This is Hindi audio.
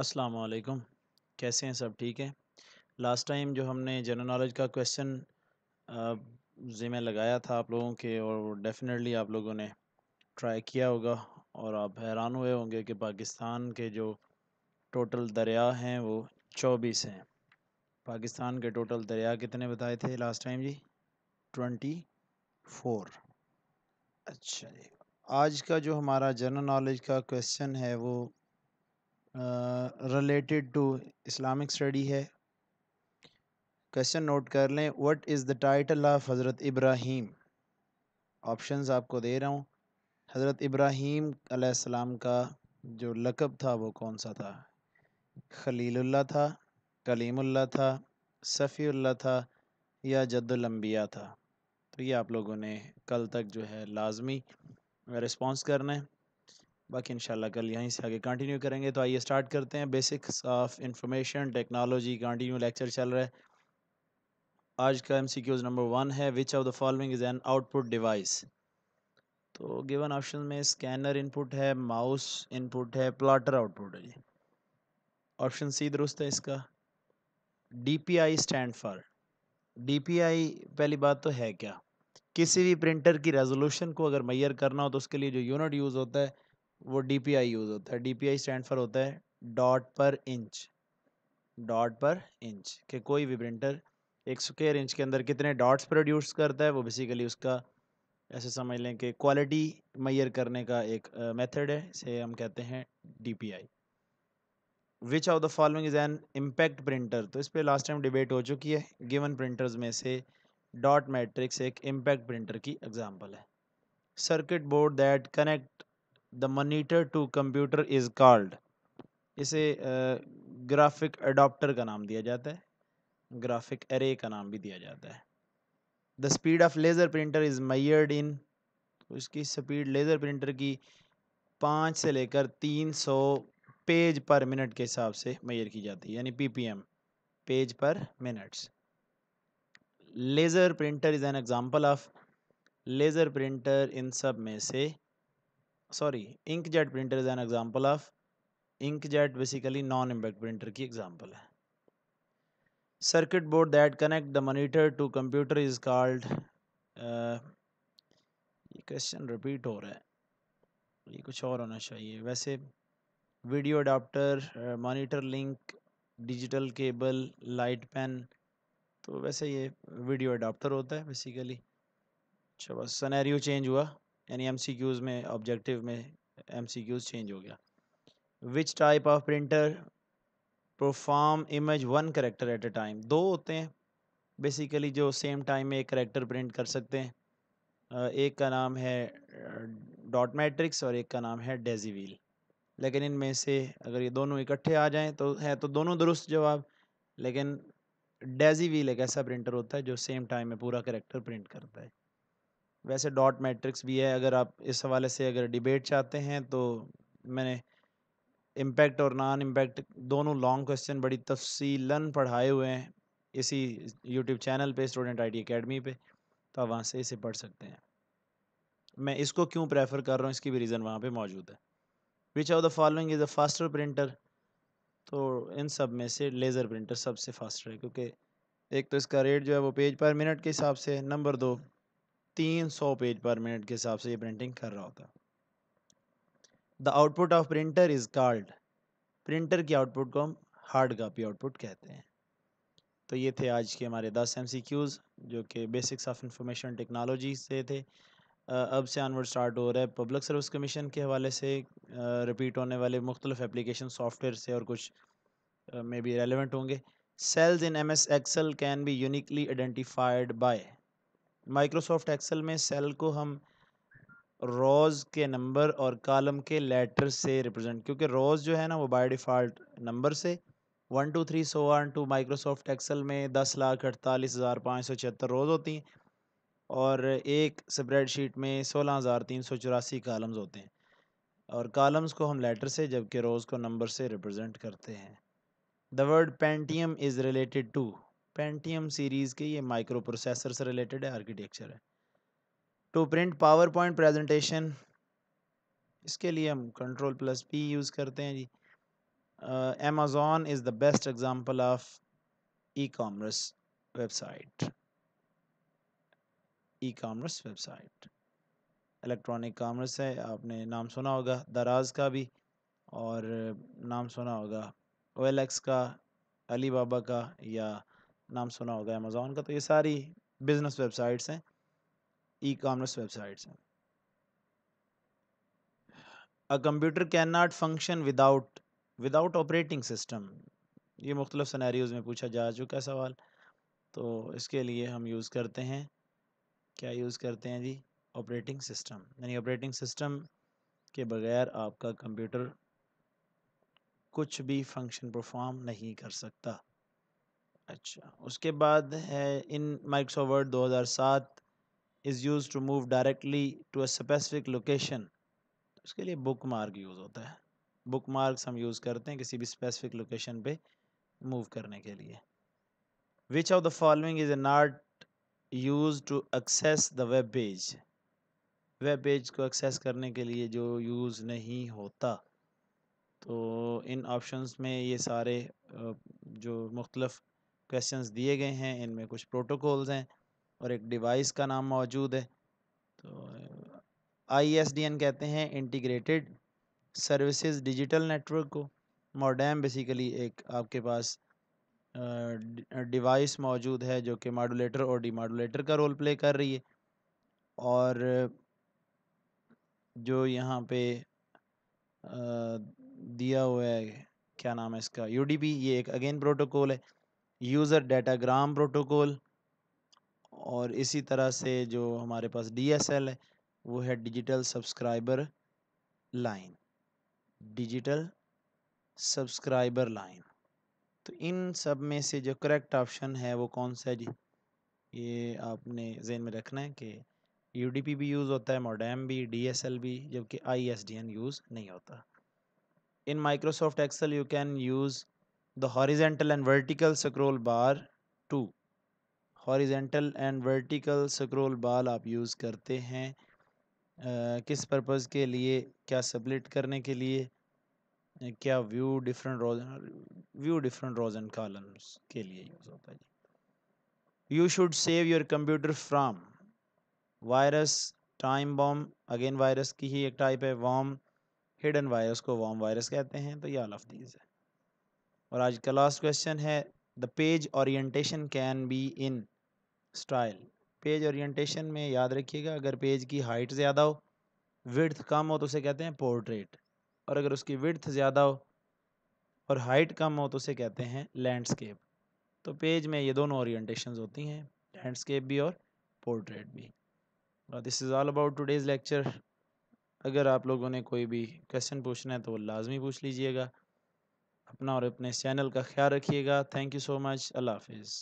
अस्सलाम वालेकुम कैसे हैं सब ठीक है लास्ट टाइम जो हमने जनरल नॉलेज का क्वेश्चन ज़िम्मे लगाया था आप लोगों के और डेफिनेटली आप लोगों ने ट्राई किया होगा और आप हैरान हुए होंगे कि पाकिस्तान के जो टोटल दरिया हैं वो चौबीस हैं पाकिस्तान के टोटल दरिया कितने बताए थे लास्ट टाइम जी ट्वेंटी फोर अच्छा जी आज का जो हमारा जनरल नॉलेज का क्वेश्चन है वो रिलेटेड टू इस्लामिक स्टडी है क्वेश्चन नोट कर लें what is the title of Hazrat Ibrahim options आपको दे रहा हूँ हज़रत इब्राहीम अलैहिस्सलाम का जो लकब था वो कौन सा था खलीलुल्लाह था कलीमुल्लाह था सफ़ील्ला था या जद्दुलम्बिया था तो ये आप लोगों ने कल तक जो है लाजमी रिस्पॉन्स करना है बाकी इंशाल्लाह कल यहीं से आगे कंटिन्यू करेंगे तो आइए स्टार्ट करते हैं basics of information technology continue lecture चल रहा है आज का M C Qs number one है which of the following is an output device तो गिवन ऑप्शन में स्कैनर इनपुट है माउस इनपुट है प्लाटर आउटपुट है जी ऑप्शन सी दुरुस्त है इसका D P I stand for D P I पहली बात तो है क्या किसी भी प्रिंटर की रेजोल्यूशन को अगर मैयर करना हो तो उसके लिए जो यूनिट यूज़ होता है वो डी पी आई यूज़ होता है D P I stand for होता है डॉट पर इंच डॉट पर इंच के कोई भी प्रिंटर एक स्क्र इंच के अंदर कितने डॉट्स प्रोड्यूस करता है वो बेसिकली उसका ऐसे समझ लें कि क्वालिटी मैयर करने का एक मेथड है इसे हम कहते हैं D P I which of the following is an impact printer तो इस पर लास्ट टाइम डिबेट हो चुकी है गिवन प्रिंटर्स में से डॉट मैट्रिक्स एक इम्पैक्ट प्रिंटर की एग्जाम्पल है circuit board that connect the monitor to computer is called इसे ग्राफिक अडोप्टर का नाम दिया जाता है ग्राफिक एरे का नाम भी दिया जाता है the speed of laser printer is measured in उसकी तो स्पीड लेज़र प्रिंटर की पाँच से लेकर तीन सौ पेज पर मिनट के हिसाब से मैयर की जाती है यानी PPM page per minutes laser printer is an example of laser printer इन सब में से sorry inkjet printer is an example of inkjet basically non-impact printer की example है circuit board that connect the monitor to computer is called uh, ये क्वेश्चन रिपीट हो रहा है ये कुछ और होना चाहिए वैसे video adapter monitor link digital cable light pen तो वैसे ये वीडियो अडाप्टर होता है बेसिकली अच्छा बस सनेरियो चेंज हुआ यानी एम में ऑब्जेक्टिव में एम चेंज हो गया which type of printer perform image one character at a time दो होते हैं बेसिकली जो सेम टाइम में एक करेक्टर प्रिंट कर सकते हैं एक का नाम है डॉट मैट्रिक्स और एक का नाम है डेजी लेकिन इनमें से अगर ये दोनों इकट्ठे आ जाएं तो है तो दोनों दुरुस्त जवाब लेकिन डेजी व्हील एक ऐसा प्रिंटर होता है जो सेम टाइम में पूरा करेक्टर प्रिंट करता है वैसे डॉट मैट्रिक्स भी है अगर आप इस हवाले से अगर डिबेट चाहते हैं तो मैंने इम्पैक्ट और नॉन इम्पैक्ट दोनों लॉन्ग क्वेश्चन बड़ी तफसीलन पढ़ाए हुए हैं इसी यूट्यूब चैनल पे स्टूडेंट आई एकेडमी पे पर तो आप वहाँ से इसे पढ़ सकते हैं मैं इसको क्यों प्रेफर कर रहा हूँ इसकी भी रीज़न वहाँ पे मौजूद है which are the following is the faster printer तो इन सब में से लेज़र प्रिंटर सबसे फास्टर है क्योंकि एक तो इसका रेट जो है वो पेज पर मिनट के हिसाब से नंबर दो तीन सौ पेज पर मिनट के हिसाब से ये प्रिंटिंग कर रहा होता है the output of printer is called printer की आउटपुट को हम हार्ड कापी आउटपुट कहते हैं तो ये थे आज के हमारे दस एम सी क्यूज़ जो कि बेसिक्स ऑफ इंफॉर्मेशन टेक्नोलॉजी से थे अब से आनवर्ड स्टार्ट हो रहा है पब्लिक सर्विस कमीशन के हवाले से रिपीट होने वाले मुख्तलिफ एप्लीकेशन सॉफ्टवेयर से और कुछ में भी रेलिवेंट होंगे cells in M S Excel can be uniquely identified by Microsoft Excel में सेल को हम रोज़ के नंबर और कॉलम के लेटर से रिप्रेजेंट क्योंकि रोज़ जो है ना वो बाय डिफ़ॉल्ट नंबर से one two three so one two Microsoft Excel में दस लाख अड़तालीस हज़ार पाँच सौ छिहत्तर रोज़ होती हैं और एक स्प्रेडशीट में सोलह हज़ार तीन सौ चौरासी कॉलम्स होते हैं और कॉलम्स को हम लेटर से जबकि रोज़ को नंबर से रिप्रेजेंट करते हैं the word Pentium is related to Pentium series के ये माइक्रो प्रोसेसर से रिलेटेड है आर्किटेक्चर है to print PowerPoint presentation इसके लिए हम कंट्रोल प्लस पी यूज़ करते हैं जी Amazon is the best example of e commerce website e commerce website electronic commerce है आपने नाम सुना होगा दराज का भी और नाम सुना होगा ओ का अली बाबा का या नाम सुना होगा अमेज़ोन का तो ये सारी बिज़नेस वेबसाइट्स हैं ई कामर्स वेबसाइट्स हैं a computer can not function without without operating system ये मुख्तलिफ सनारीज़ में पूछा जा चुका है सवाल तो इसके लिए हम यूज़ करते हैं क्या यूज़ करते हैं जी ऑपरेटिंग सिस्टम यानी ऑपरेटिंग सिस्टम के बगैर आपका कंप्यूटर कुछ भी फंक्शन परफॉर्म नहीं कर सकता अच्छा उसके बाद है in Microsoft Word 2007 is use to move directly to a specific location उसके लिए बुक मार्क यूज़ होता है बुक मार्क्स हम यूज़ करते हैं किसी भी स्पेसिफिक लोकेशन पे मूव करने के लिए which of the following is a not use to access the web page web page को एक्सेस करने के लिए जो यूज़ नहीं होता तो इन ऑप्शंस में ये सारे जो मुख्तलफ़ क्वेश्चंस दिए गए हैं इनमें कुछ प्रोटोकॉल्स हैं और एक डिवाइस का नाम मौजूद है तो आईएसडीएन कहते हैं इंटीग्रेटेड सर्विसेज डिजिटल नेटवर्क को मॉडम बेसिकली एक आपके पास डिवाइस मौजूद है जो कि मॉडुलेटर और डिमॉडुलेटर का रोल प्ले कर रही है और जो यहाँ पे दिया हुआ है क्या नाम है इसका यूडीपी ये एक अगेन प्रोटोकॉल है यूज़र डाटाग्राम प्रोटोकॉल और इसी तरह से जो हमारे पास डीएसएल है वो है digital subscriber line digital subscriber line तो इन सब में से जो करेक्ट ऑप्शन है वो कौन सा है जी ये आपने जहन में रखना है कि यू भी यूज़ होता है मोडेम भी डी भी जबकि आई यूज़ नहीं होता in Microsoft Excel you can use the horizontal and vertical scroll bar to horizontal and vertical scroll bar आप यूज़ करते हैं uh, किस purpose के लिए क्या split करने के लिए क्या view different rows view different rows and columns के लिए यूज़ होता है you should save your computer from virus time bomb again virus की ही एक टाइप है worm हिडन वायरस को worm वायरस कहते हैं तो ये all of दीज है और आज का लास्ट क्वेश्चन है the page orientation can be in style page orientation में याद रखिएगा अगर पेज की हाइट ज़्यादा हो विड्थ कम हो तो उसे कहते हैं पोर्ट्रेट और अगर उसकी विड्थ ज़्यादा हो और हाइट कम हो तो उसे कहते हैं लैंडस्केप तो पेज में ये दोनों ओरिएंटेशंस होती हैं लैंडस्केप भी और पोर्ट्रेट भी और this is all about today's lecture अगर आप लोगों ने कोई भी क्वेश्चन पूछना है तो वो लाजमी पूछ लीजिएगा अपना और अपने चैनल का ख्याल रखिएगा थैंक यू सो मच अल्लाह हाफिज़